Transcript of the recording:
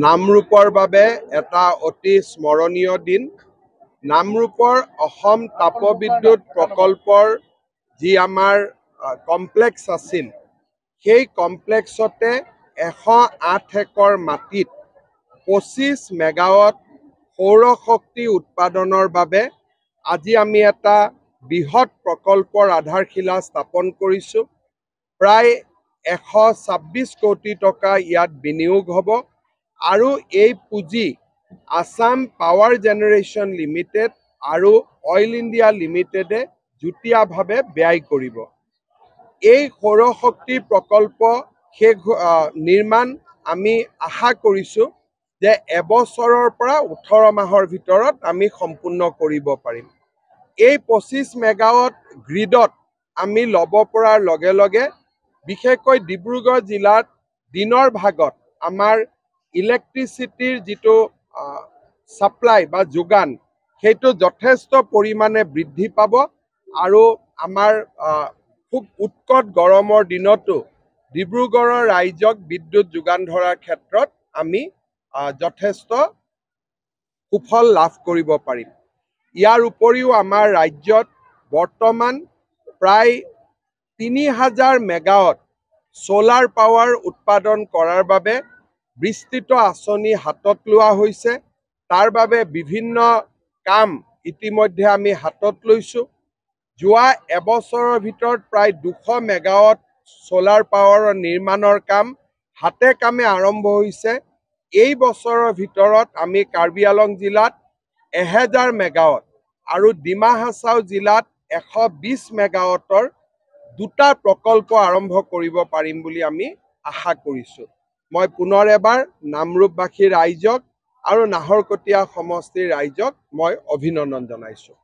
নামৰূপৰ বাবে এটা অতি স্মৰণীয় দিন নামৰূপৰ অসম তাপবিদ্যুৎ প্ৰকল্পৰ যি আমাৰ কমপ্লেক্স আছিল সেই কমপ্লেক্সতে এশ আঠ একৰ মাটিত পঁচিছ মেগাৱত সৌৰ শক্তি উৎপাদনৰ বাবে আজি আমি এটা বৃহৎ প্ৰকল্পৰ আধাৰশিলা স্থাপন কৰিছোঁ প্ৰায় এশ ছাব্বিছ কোটি টকা ইয়াত বিনিয়োগ হ'ব আৰু এই পুঁজি আসাম পাৱাৰ জেনেৰেশ্যন লিমিটেড আৰু অইল ইণ্ডিয়া লিমিটেডে যুটীয়াভাৱে ব্যয় কৰিব এই সৌৰশক্তি প্ৰকল্প শেষ নিৰ্মাণ আমি আশা কৰিছোঁ যে এবছৰৰ পৰা ওঠৰ মাহৰ ভিতৰত আমি সম্পূৰ্ণ কৰিব পাৰিম এই পঁচিছ মেগাৱট গ্ৰীডত আমি ল'ব পৰাৰ লগে লগে বিশেষকৈ ডিব্ৰুগড় জিলাত দিনৰ ভাগত আমাৰ ইলেক্ট্ৰিচিটিৰ যিটো ছাপ্লাই বা যোগান সেইটো যথেষ্ট পৰিমাণে বৃদ্ধি পাব আৰু আমাৰ খুব উৎকট গৰমৰ দিনতো ডিব্ৰুগড়ৰ ৰাইজক বিদ্যুৎ যোগান ধৰাৰ ক্ষেত্ৰত আমি যথেষ্ট সুফল লাভ কৰিব পাৰিম ইয়াৰ উপৰিও আমাৰ ৰাজ্যত বৰ্তমান প্ৰায় তিনি হাজাৰ মেগাৱত চ'লাৰ পাৱাৰ উৎপাদন কৰাৰ বাবে বিস্তৃত আঁচনি হাতত লোৱা হৈছে তাৰ বাবে বিভিন্ন কাম ইতিমধ্যে আমি হাতত লৈছোঁ যোৱা এবছৰৰ ভিতৰত প্ৰায় দুশ মেগাৱাট চলাৰ পাৱাৰৰ নিৰ্মাণৰ কাম হাতে কামে আৰম্ভ হৈছে এই বছৰৰ ভিতৰত আমি কাৰ্বি আলং জিলাত এহেজাৰ মেগাৱাট আৰু ডিমা হাছাও জিলাত এশ বিছ মেগাৱাটৰ দুটা প্ৰকল্প আৰম্ভ কৰিব পাৰিম বুলি আমি আশা কৰিছোঁ মই পুনৰ এবাৰ নামৰূপবাসী ৰাইজক আৰু নাহৰকটীয়া সমষ্টিৰ ৰাইজক মই অভিনন্দন জনাইছোঁ